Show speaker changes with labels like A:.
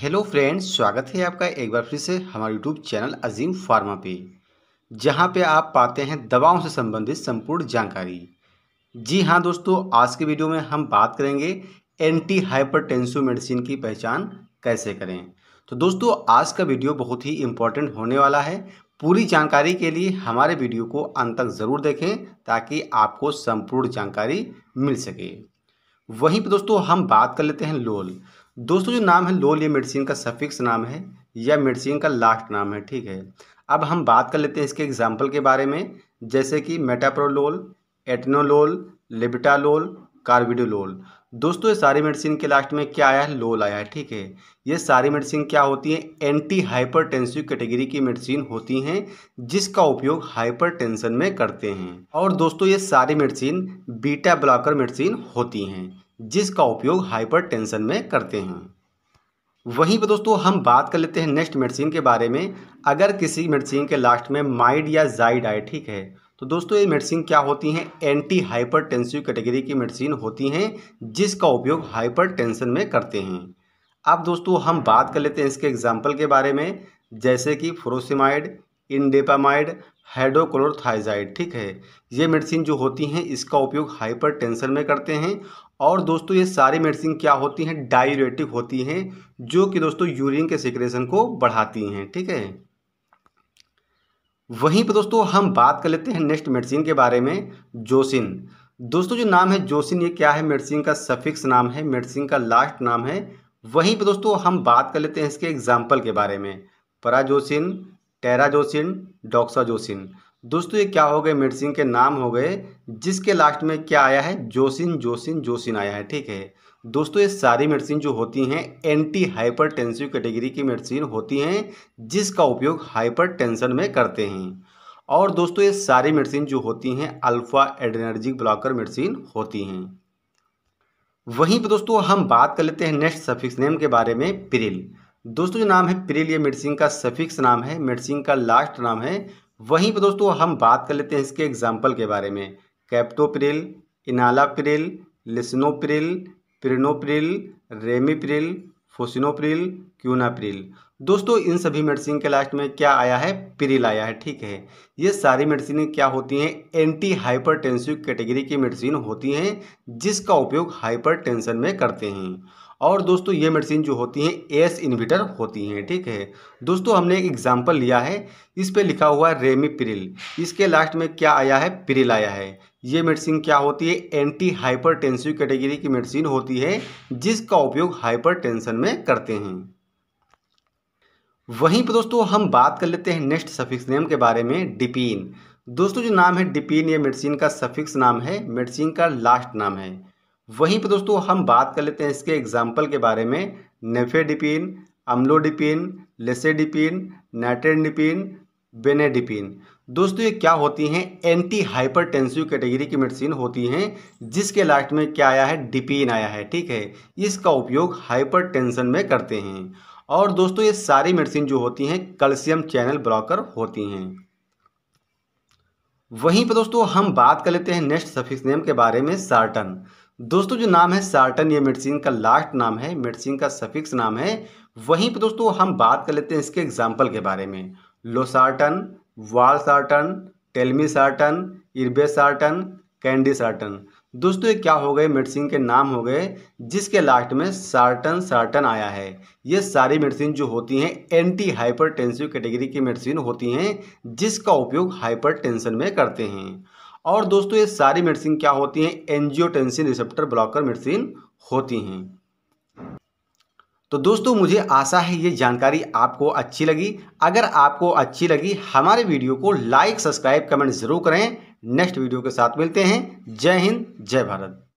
A: hello friends स्वागत है आपका एक बार फिर से हमारे यूट्यूब चैनल अजीम फार्मा पे जहाँ पे आप पाते हैं दवाओं से संबंधित संपूर्ण जानकारी जी हाँ दोस्तों आज के वीडियो में हम बात करेंगे एंटी हाइपरटेंसिव मेडिसिन की पहचान कैसे करें तो दोस्तों आज का वीडियो बहुत ही इम्पोर्टेंट होने वाला है पूरी जानकारी के लिए हमारे वीडियो को अंत तक ज़रूर देखें ताकि आपको संपूर्ण जानकारी मिल सके वहीं पर दोस्तों हम बात कर लेते हैं लोल दोस्तों जो नाम है लोल ये मेडिसिन का सफिक्स नाम है या मेडिसिन का लास्ट नाम है ठीक है अब हम बात कर लेते हैं इसके एग्जाम्पल के बारे में जैसे कि मेटाप्रोलोल एटनोलोल लिबिटालोल कार्बिडोलोल दोस्तों ये सारी मेडिसिन के लास्ट में क्या आया है लोल आया है ठीक है ये सारी मेडिसिन क्या होती हैं एंटी हाइपरटेंसिव कैटेगरी की मेडिसिन होती हैं जिसका उपयोग हाइपरटेंशन में करते हैं और दोस्तों ये सारी मेडिसिन बीटा ब्लॉकर मेडिसिन होती हैं जिसका उपयोग हाइपरटेंशन में करते हैं वहीं पर दोस्तों हम बात कर लेते हैं नेक्स्ट मेडिसिन के बारे में अगर किसी मेडिसिन के लास्ट में माइड या जाइड आए ठीक है तो दोस्तों ये मेडिसिन क्या होती हैं एंटी हाइपरटेंसिव कैटेगरी की मेडिसिन होती हैं जिसका उपयोग हाइपरटेंशन में करते हैं अब दोस्तों हम बात कर लेते हैं इसके एग्जाम्पल के बारे में जैसे कि फ्रोसीमाइड इंडेपामाइड हाइड्रोक्लोरथाइजाइड ठीक है ये मेडिसिन जो होती हैं इसका उपयोग हाइपरटेंशन में करते हैं और दोस्तों ये सारी मेडिसिन क्या होती हैं डायरेटिक होती हैं जो कि दोस्तों यूरिन के सिक्रेशन को बढ़ाती हैं ठीक है वहीं पर दोस्तों हम बात कर लेते हैं नेक्स्ट मेडिसिन के बारे में जोसिन दोस्तों जो नाम है जोसिन ये क्या है मेडिसिन का सफिक्स नाम है मेडिसिन का लास्ट नाम है वहीं पर दोस्तों हम बात कर लेते हैं इसके एग्जाम्पल के बारे में पराजोसिन टेराजोसिन डॉक्साजोसिन दोस्तों ये क्या हो गए मेडिसिन के नाम हो गए जिसके लास्ट में क्या आया है जोसिन जोसिन जोसिन आया है ठीक है दोस्तों ये सारी मेडिसिन जो होती हैं एंटी हाइपरटेंसिव कैटेगरी की मेडिसिन होती हैं जिसका उपयोग हाइपरटेंशन में करते हैं और दोस्तों ये सारी मेडिसिन जो होती हैं अल्फ़ा एडनर्जिक ब्लॉकर मेडिसिन होती हैं वहीं पर दोस्तों हम बात कर लेते हैं नेक्स्ट सफिक्स नेम के बारे में पिरिल दोस्तों जो नाम है प्रिल ये मेडिसिन का सफिक्स नाम है मेडिसिन का लास्ट नाम है वहीं पर दोस्तों हम बात कर लेते हैं इसके एग्जाम्पल के बारे में captopril enalapril lisinopril perindopril ramipril fosinopril quinapril दोस्तों इन सभी मेडिसिन के लास्ट में क्या आया है प्रिल आया है ठीक है ये सारी मेडिसिन क्या होती हैं एंटी हाइपरटेंसिव कैटेगरी की मेडिसिन होती हैं जिसका उपयोग हाइपरटेंशन में करते हैं और दोस्तों ये मेडिसिन जो होती हैं एस इन्विटर होती हैं ठीक है दोस्तों हमने एक एग्जाम्पल लिया है इस पर लिखा हुआ है रेमी पिरिल इसके लास्ट में क्या आया है पिरिल आया है ये मेडिसिन क्या होती है एंटी हाइपरटेंसिव कैटेगरी की मेडिसिन होती है जिसका उपयोग हाइपरटेंशन में करते हैं वहीं पर दोस्तों हम बात कर लेते हैं नेक्स्ट सफिक्स नेम के बारे में डिपिन दोस्तों जो नाम है डिपिन ये मेडिसिन का सफिक्स नाम है मेडिसिन का लास्ट नाम है वहीं पर दोस्तों हम बात कर लेते हैं इसके एग्जाम्पल के बारे में नेफेडिपिन अम्लोडिपिन लेसेडिपिन नाइट्रेडिपिन बेनेडिपिन दोस्तों ये क्या होती हैं एंटी हाइपरटेंसिव कैटेगरी की मेडिसिन होती हैं जिसके लास्ट में क्या आया है डिपिन आया है ठीक है इसका उपयोग हाइपरटेंशन में करते हैं और दोस्तों ये सारी मेडिसिन जो होती हैं कैल्शियम चैनल ब्लॉकर होती हैं वहीं पर दोस्तों हम बात कर लेते हैं नेक्स्ट सफिक्स नेम के बारे में सार्टन दोस्तों जो नाम है सार्टन ये मेडिसिन का लास्ट नाम है मेडिसिन का सफिक्स नाम है वहीं पे दोस्तों हम बात कर लेते हैं इसके एग्जाम्पल के बारे में लोसार्टन वाल सार्टन टेलमी सार्टन इर्बे सार्टन कैंडी सार्टन दोस्तों ये क्या हो गए मेडिसिन के नाम हो गए जिसके लास्ट में सार्टन सार्टन आया है ये सारी मेडिसिन जो होती हैं एंटी हाइपरटेंसिव कैटेगरी की मेडिसिन होती हैं जिसका उपयोग हाइपरटेंशन में करते हैं और दोस्तों ये सारी मेडिसिन क्या होती हैं एंजियोटेंसिन रिसेप्टर ब्लॉकर मेडिसिन होती हैं तो दोस्तों मुझे आशा है ये जानकारी आपको अच्छी लगी अगर आपको अच्छी लगी हमारे वीडियो को लाइक सब्सक्राइब कमेंट ज़रूर करें नेक्स्ट वीडियो के साथ मिलते हैं जय हिंद जय भारत